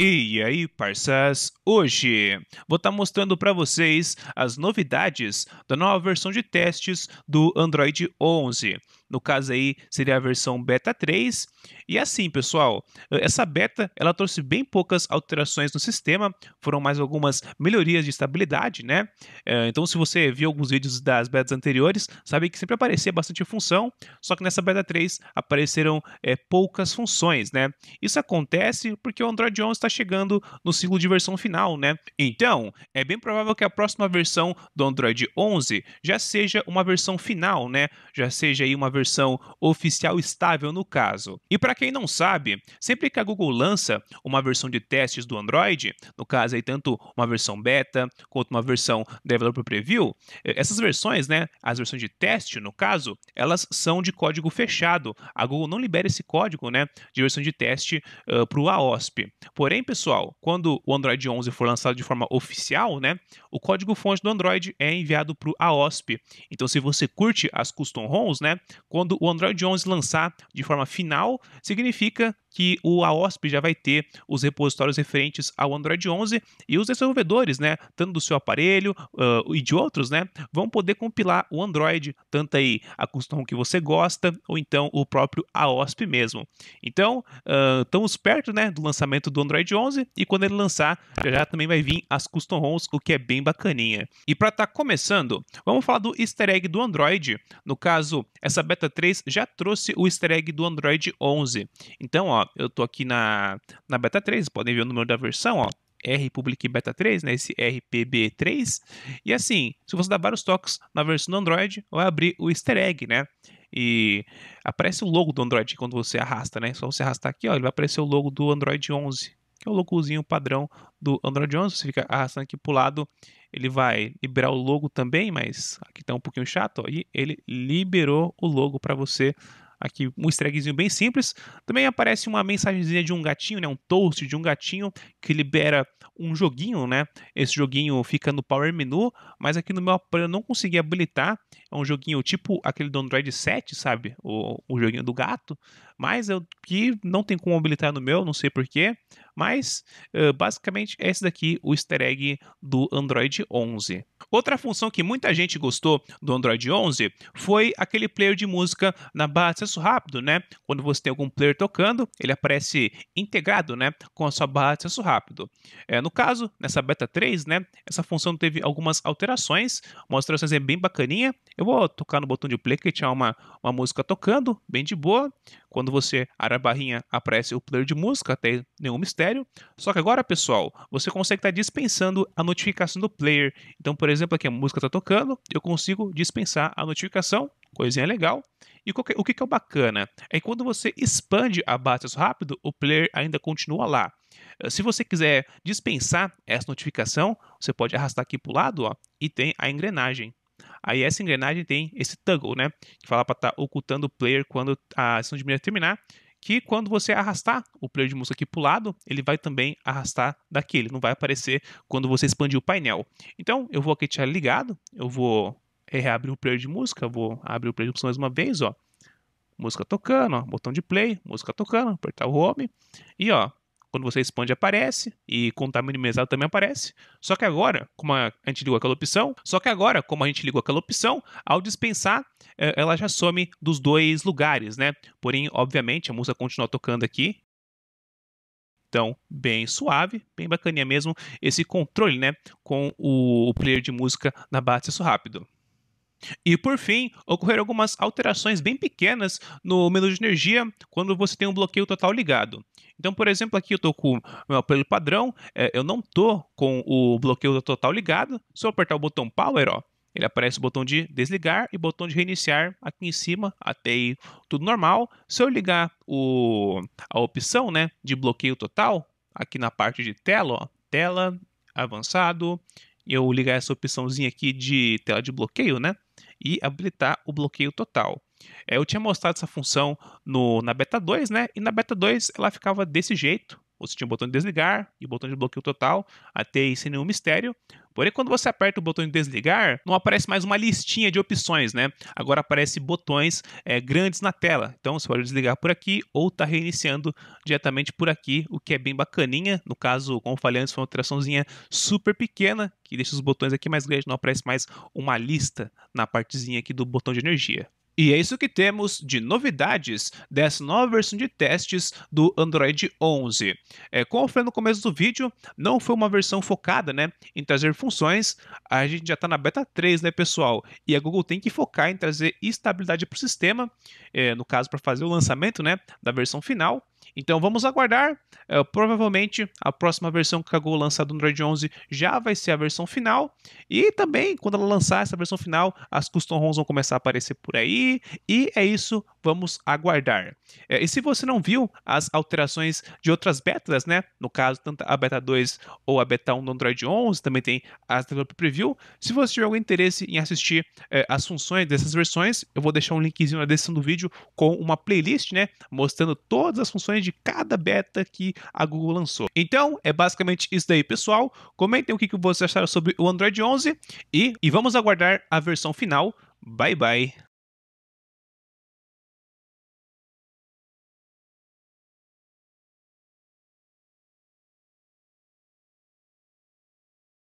E aí, parças? Hoje vou estar tá mostrando para vocês as novidades da nova versão de testes do Android 11. No caso aí, seria a versão beta 3. E assim, pessoal, essa beta, ela trouxe bem poucas alterações no sistema, foram mais algumas melhorias de estabilidade, né? É, então, se você viu alguns vídeos das betas anteriores, sabe que sempre aparecia bastante função, só que nessa beta 3 apareceram é, poucas funções, né? Isso acontece porque o Android 11 está chegando no ciclo de versão final, né? Então, é bem provável que a próxima versão do Android 11 já seja uma versão final, né? Já seja aí uma versão versão oficial estável no caso. E para quem não sabe, sempre que a Google lança uma versão de testes do Android, no caso aí tanto uma versão beta quanto uma versão developer preview, eh, essas versões, né, as versões de teste no caso, elas são de código fechado. A Google não libera esse código, né, de versão de teste uh, para o AOSP. Porém, pessoal, quando o Android 11 for lançado de forma oficial, né, o código-fonte do Android é enviado para o AOSP. Então, se você curte as custom ROMs, né, quando o Android 11 lançar de forma final, significa que o AOSP já vai ter os repositórios referentes ao Android 11 e os desenvolvedores, né, tanto do seu aparelho uh, e de outros, né, vão poder compilar o Android, tanto aí a custom que você gosta ou então o próprio AOSP mesmo. Então, uh, estamos perto, né, do lançamento do Android 11 e quando ele lançar, já, já também vai vir as custom ROMs, o que é bem bacaninha. E para estar tá começando, vamos falar do easter egg do Android. No caso, essa beta 3 já trouxe o easter egg do Android 11. Então, ó, eu tô aqui na, na beta 3, podem ver o número da versão, ó, R Public Beta 3, né, esse RPB3. E assim, se você dar vários toques na versão do Android, vai abrir o easter egg, né? E aparece o logo do Android quando você arrasta, né? Só você arrastar aqui, ó, ele vai aparecer o logo do Android 11, que é o logozinho padrão do Android 11. Você fica arrastando aqui pro lado, ele vai liberar o logo também, mas aqui tá um pouquinho chato, ó, e ele liberou o logo para você aqui um easter eggzinho bem simples. Também aparece uma mensagenzinha de um gatinho, né, um toast de um gatinho que libera um joguinho, né? Esse joguinho fica no Power Menu, mas aqui no meu aparelho eu não consegui habilitar. É um joguinho tipo aquele do Android 7, sabe? O, o joguinho do gato, mas eu que não tem como habilitar no meu, não sei porquê. Mas, uh, basicamente, é esse daqui o easter egg do Android 11. Outra função que muita gente gostou do Android 11 foi aquele player de música na barra de acesso rápido, né? Quando você tem algum player tocando, ele aparece integrado, né, com a sua barra de acesso rápido. É, no caso, nessa beta 3, né, essa função teve algumas alterações, umas alterações é bem bacaninha. Eu vou tocar no botão de play que tinha uma, uma música tocando, bem de boa. Quando você abre a barrinha, aparece o player de música, até nenhum mistério. Só que agora, pessoal, você consegue estar dispensando a notificação do player. Então, por exemplo, aqui a música está tocando, eu consigo dispensar a notificação coisinha legal. E o que, que é o bacana? É que quando você expande a base rápido, o player ainda continua lá. Eh, se você quiser dispensar essa notificação, você pode arrastar aqui para o lado ó, e tem a engrenagem. Aí essa engrenagem tem esse toggle, né? Que fala para estar tá ocultando o player quando a sessão de mira terminar. Que quando você arrastar o player de música aqui para o lado, ele vai também arrastar daquele. Não vai aparecer quando você expandir o painel. Então eu vou aqui deixar ligado. Eu vou é, reabrir o player de música. Vou abrir o player de música mais uma vez, ó música tocando, ó, botão de play, música tocando, apertar o home. E ó, quando você expande, aparece. E quando minimizado, também aparece. Só que agora, como a gente ligou aquela opção, só que agora, como a gente ligou aquela opção, ao dispensar, é, ela já some dos dois lugares, né? Porém, obviamente, a música continua tocando aqui. Então, bem suave, bem bacaninha mesmo esse controle, né? Com o player de música na base isso rápido. E por fim, ocorreram algumas alterações bem pequenas no menu de energia quando você tem um bloqueio total ligado. Então, por exemplo, aqui eu estou com meu aparelho padrão, é, eu não estou com o bloqueio total ligado. Se eu apertar o botão Power, ó, ele aparece o botão de desligar e botão de reiniciar aqui em cima, até aí tudo normal. Se eu ligar o, a opção né, de bloqueio total, aqui na parte de tela, ó, tela, avançado, eu ligar essa opçãozinha aqui de tela de bloqueio, né? e habilitar o bloqueio total. É, eu tinha mostrado essa função no, na beta 2, né? E na beta 2 ela ficava desse jeito, você tinha o botão de desligar e o botão de bloqueio total, até aí sem nenhum mistério. Porém, quando você aperta o botão de desligar, não aparece mais uma listinha de opções, né? Agora aparece botões é, grandes na tela. Então você pode desligar por aqui ou tá reiniciando diretamente por aqui, o que é bem bacaninha. No caso, como falei antes, foi uma alteraçãozinha super pequena que deixa os botões aqui mais grandes, não aparece mais uma lista na partezinha aqui do botão de energia. E é isso que temos de novidades dessa nova versão de testes do Android 11. É, como eu falei no começo do vídeo, não foi uma versão focada né, em trazer funções, a gente já está na beta 3, né, pessoal? E a Google tem que focar em trazer estabilidade para o sistema, é, no caso, para fazer o lançamento né, da versão final. Então vamos aguardar. É, provavelmente a próxima versão que a Google lançar do Android 11 já vai ser a versão final. E também, quando ela lançar essa versão final, as custom ROMs vão começar a aparecer por aí. E é isso, vamos aguardar. É, e se você não viu as alterações de outras betas, né? No caso, tanto a beta 2 ou a beta 1 do Android 11, também tem a developer preview. Se você tiver algum interesse em assistir é, as funções dessas versões, eu vou deixar um linkzinho na descrição do vídeo com uma playlist, né? Mostrando todas as funções de de cada beta que a Google lançou. Então, é basicamente isso daí, pessoal. Comentem o que vocês acharam sobre o Android 11 e, e vamos aguardar a versão final. Bye bye.